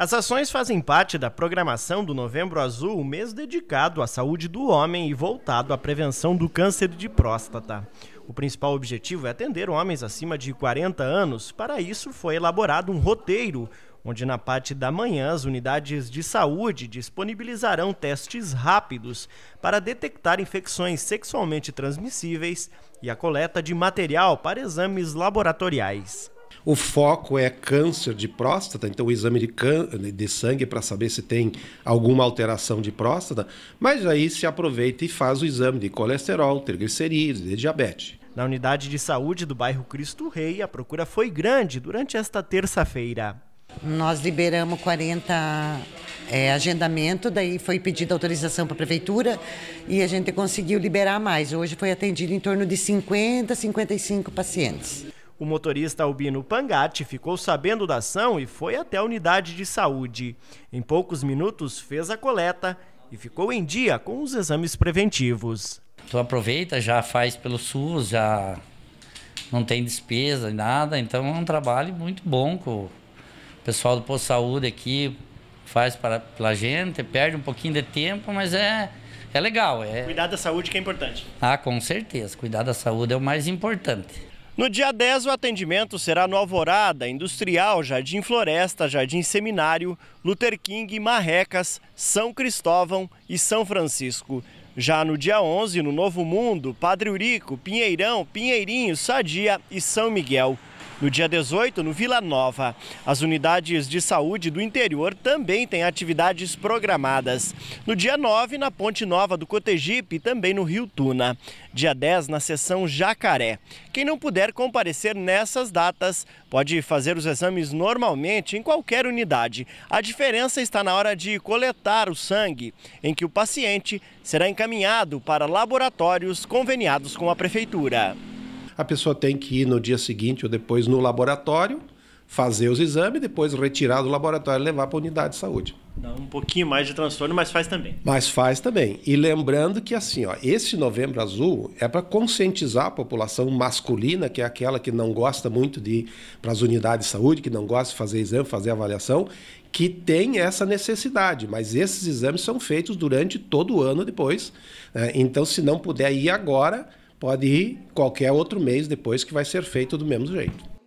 As ações fazem parte da programação do Novembro Azul, um mês dedicado à saúde do homem e voltado à prevenção do câncer de próstata. O principal objetivo é atender homens acima de 40 anos. Para isso, foi elaborado um roteiro, onde na parte da manhã as unidades de saúde disponibilizarão testes rápidos para detectar infecções sexualmente transmissíveis e a coleta de material para exames laboratoriais. O foco é câncer de próstata, então o exame de, de sangue para saber se tem alguma alteração de próstata, mas aí se aproveita e faz o exame de colesterol, triglicerídeos, diabetes. Na unidade de saúde do bairro Cristo Rei, a procura foi grande durante esta terça-feira. Nós liberamos 40 é, agendamento, daí foi pedida autorização para a prefeitura e a gente conseguiu liberar mais. Hoje foi atendido em torno de 50, 55 pacientes. O motorista Albino Pangatti ficou sabendo da ação e foi até a unidade de saúde. Em poucos minutos fez a coleta e ficou em dia com os exames preventivos. Tu aproveita, já faz pelo SUS, já não tem despesa, nada, então é um trabalho muito bom com o pessoal do Posto Saúde aqui faz para a gente, perde um pouquinho de tempo, mas é, é legal. É... Cuidar da saúde que é importante. Ah, com certeza, cuidar da saúde é o mais importante. No dia 10, o atendimento será no Alvorada, Industrial, Jardim Floresta, Jardim Seminário, Luther King, Marrecas, São Cristóvão e São Francisco. Já no dia 11, no Novo Mundo, Padre Urico, Pinheirão, Pinheirinho, Sadia e São Miguel. No dia 18, no Vila Nova. As unidades de saúde do interior também têm atividades programadas. No dia 9, na Ponte Nova do Cotegipe e também no Rio Tuna. Dia 10, na sessão Jacaré. Quem não puder comparecer nessas datas pode fazer os exames normalmente em qualquer unidade. A diferença está na hora de coletar o sangue, em que o paciente será encaminhado para laboratórios conveniados com a Prefeitura a pessoa tem que ir no dia seguinte ou depois no laboratório, fazer os exames, depois retirar do laboratório e levar para a unidade de saúde. Dá um pouquinho mais de transtorno, mas faz também. Mas faz também. E lembrando que assim, ó, esse novembro azul é para conscientizar a população masculina, que é aquela que não gosta muito de ir para as unidades de saúde, que não gosta de fazer exame, fazer avaliação, que tem essa necessidade, mas esses exames são feitos durante todo o ano depois. Né? Então, se não puder ir agora, pode ir qualquer outro mês depois que vai ser feito do mesmo jeito.